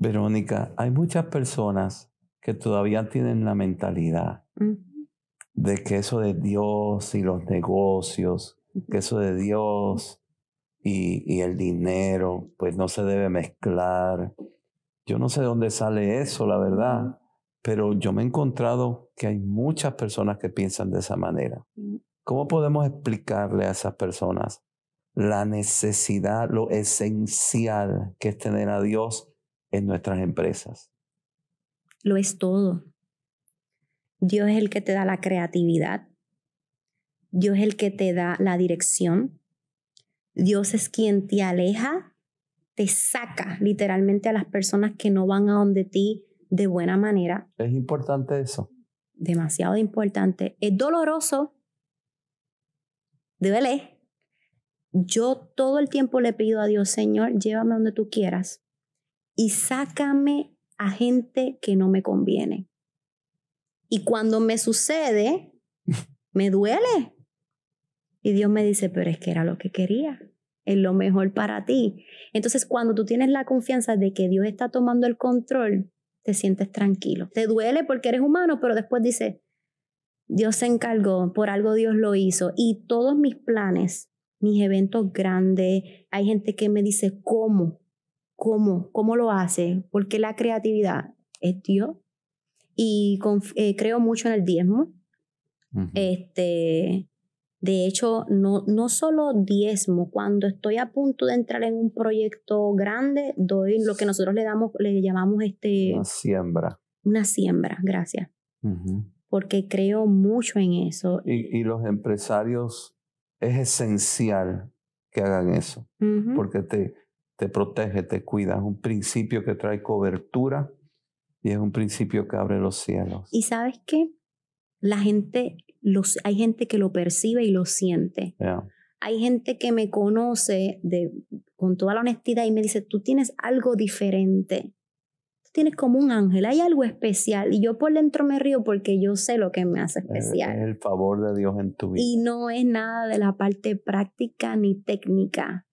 Verónica, hay muchas personas que todavía tienen la mentalidad de que eso de Dios y los negocios, que eso de Dios y, el dinero, pues no se debe mezclar. Yo no sé de dónde sale eso, la verdad, pero yo me he encontrado que hay muchas personas que piensan de esa manera. Mm. ¿Cómo podemos explicarle a esas personas la necesidad, lo esencial que es tener a Dios en nuestras empresas. Lo es todo. Dios es el que te da la creatividad. Dios es el que te da la dirección. Dios es quien te aleja, te saca literalmente a las personas que no van a donde ti de buena manera. Es importante eso. Demasiado importante. Es doloroso. Duele. Yo todo el tiempo le pido a Dios, Señor, llévame donde tú quieras y sácame a gente que no me conviene. Y cuando me sucede, me duele. Y Dios me dice, pero es que era lo que quería, es lo mejor para ti. Entonces, cuando tú tienes la confianza de que Dios está tomando el control, te sientes tranquilo. Te duele porque eres humano, pero después dice Dios se encargó, por algo Dios lo hizo. Y todos mis planes, mis eventos grandes, hay gente que me dice, ¿cómo? cómo, cómo lo hace, porque la creatividad es Dios. Y eh, creo mucho en el diezmo. este, de hecho, no, no solo diezmo, cuando estoy a punto de entrar en un proyecto grande, doy lo que nosotros le damos, le llamamos este... Una siembra. Una siembra, gracias. Porque creo mucho en eso. Y, los empresarios, es esencial que hagan eso, porque te, te protege, te cuida. Es un principio que trae cobertura y es un principio que abre los cielos. Y sabes qué? La gente, hay gente que lo percibe y lo siente. Hay gente que me conoce de, con toda la honestidad y me dice, tú tienes algo diferente. Tú tienes como un ángel, hay algo especial. Y yo por dentro me río porque yo sé lo que me hace especial. es el favor de Dios en tu vida. Y no es nada de la parte práctica ni técnica.